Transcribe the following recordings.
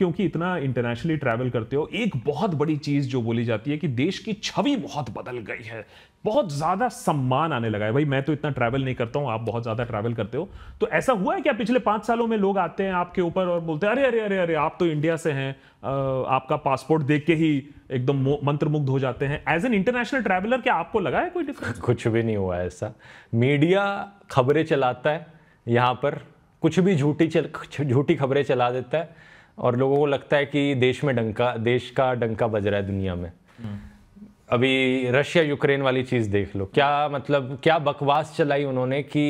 क्योंकि इतना internationally travel करते हो एक बहुत बड़ी चीज़ जो बोली जाती है कि देश की छवि बहुत बदल गई है बहुत ज़्यादा सम्मान आने लगा है भाई मैं तो इतना ट्रैवल नहीं करता हूं आप बहुत ज़्यादा ट्रैवल करते हो तो ऐसा हुआ है क्या पिछले पांच सालों में लोग आते हैं आपके ऊपर और बोलते हैं अरे अरे अरे अरे आप तो इंडिया से हैं आपका पासपोर्ट देख के ही एकदम मंत्रमुग्ध हो जाते हैं एज एन इंटरनेशनल ट्रैवलर क्या आपको लगा है कोई डिफरेंस कुछ भी नहीं हुआ ऐसा मीडिया खबरें चलाता है यहाँ पर कुछ भी झूठी झूठी खबरें चला देता है और लोगों को लगता है कि देश में डंका देश का डंका बज रहा है दुनिया में अभी रशिया यूक्रेन वाली चीज़ देख लो क्या मतलब क्या बकवास चलाई उन्होंने कि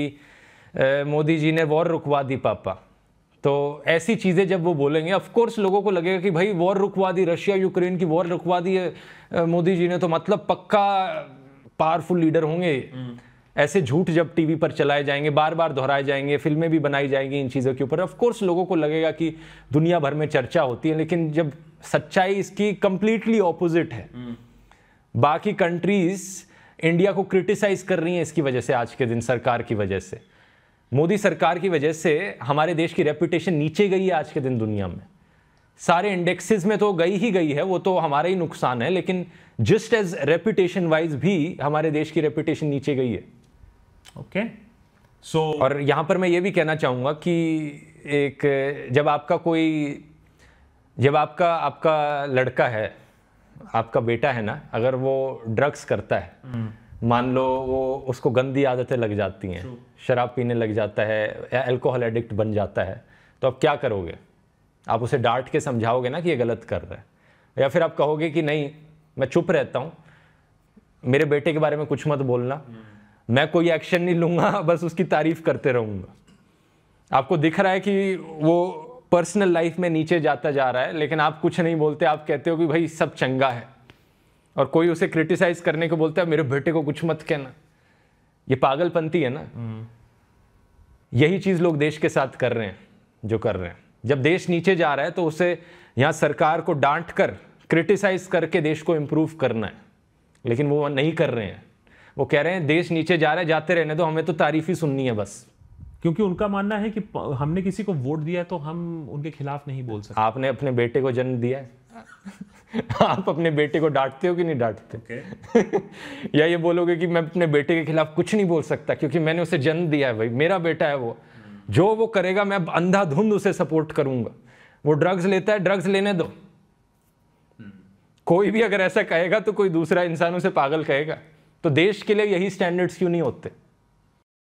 मोदी जी ने वॉर रुकवा दी पापा तो ऐसी चीज़ें जब वो बोलेंगे कोर्स लोगों को लगेगा कि भाई वॉर रुकवा दी रशिया यूक्रेन की वॉर रुकवा दी मोदी जी ने तो मतलब पक्का पावरफुल लीडर होंगे हम्म। ऐसे झूठ जब टीवी पर चलाए जाएंगे बार बार दोहराए जाएंगे फिल्में भी बनाई जाएंगी इन चीज़ों के ऊपर ऑफकोर्स लोगों को लगेगा कि दुनिया भर में चर्चा होती है लेकिन जब सच्चाई इसकी कंप्लीटली ऑपोजिट है हम्म। बाकी कंट्रीज इंडिया को क्रिटिसाइज कर रही हैं इसकी वजह से आज के दिन सरकार की वजह से मोदी सरकार की वजह से हमारे देश की रेपुटेशन नीचे गई है आज के दिन दुनिया में सारे इंडेक्सेस में तो गई ही गई है वो तो हमारा ही नुकसान है लेकिन जस्ट एज रेपुटेशन वाइज भी हमारे देश की रेपुटेशन नीचे गई है ओके सो और यहाँ पर मैं ये भी कहना चाहूँगा कि एक जब आपका कोई जब आपका आपका लड़का है आपका बेटा है ना अगर वो ड्रग्स करता है हम्म। मान लो वो उसको गंदी आदतें लग जाती हैं शराब पीने लग जाता है या एल्कोहल एडिक्ट बन जाता है तो आप क्या करोगे आप उसे डांट के समझाओगे ना कि ये गलत कर रहा है या फिर आप कहोगे कि नहीं मैं चुप रहता हूँ मेरे बेटे के बारे में कुछ मत बोलना हम्म। मैं कोई एक्शन नहीं लूँगा बस उसकी तारीफ करते रहूँगा आपको दिख रहा है कि वो पर्सनल लाइफ में नीचे जाता जा रहा है लेकिन आप कुछ नहीं बोलते आप कहते हो कि भाई सब चंगा है और कोई उसे क्रिटिसाइज करने को बोलता है मेरे बेटे को कुछ मत कहना ये पागलपंती है ना हम्म। यही चीज़ लोग देश के साथ कर रहे हैं जो कर रहे हैं जब देश नीचे जा रहा है तो उसे यहाँ सरकार को डांट कर क्रिटिसाइज करके देश को इम्प्रूव करना है लेकिन वो नहीं कर रहे हैं वो कह रहे हैं देश नीचे जा रहे जाते रहने दो हमें तो तारीफ ही सुननी है बस क्योंकि उनका मानना है कि हमने किसी को वोट दिया तो हम उनके खिलाफ नहीं बोल सकते आपने अपने बेटे को जन्म दिया है आप अपने बेटे को डांटते हो कि नहीं डांटते okay. या ये बोलोगे कि मैं अपने बेटे के खिलाफ कुछ नहीं बोल सकता क्योंकि मैंने उसे जन्म दिया है भाई मेरा बेटा है वो जो वो करेगा मैं अंधाधुंध उसे सपोर्ट करूंगा वो ड्रग्स लेता है ड्रग्स लेने दो हम्म। कोई भी अगर ऐसा कहेगा तो कोई दूसरा इंसान उसे पागल कहेगा तो देश के लिए यही स्टैंडर्ड्स क्यों नहीं होते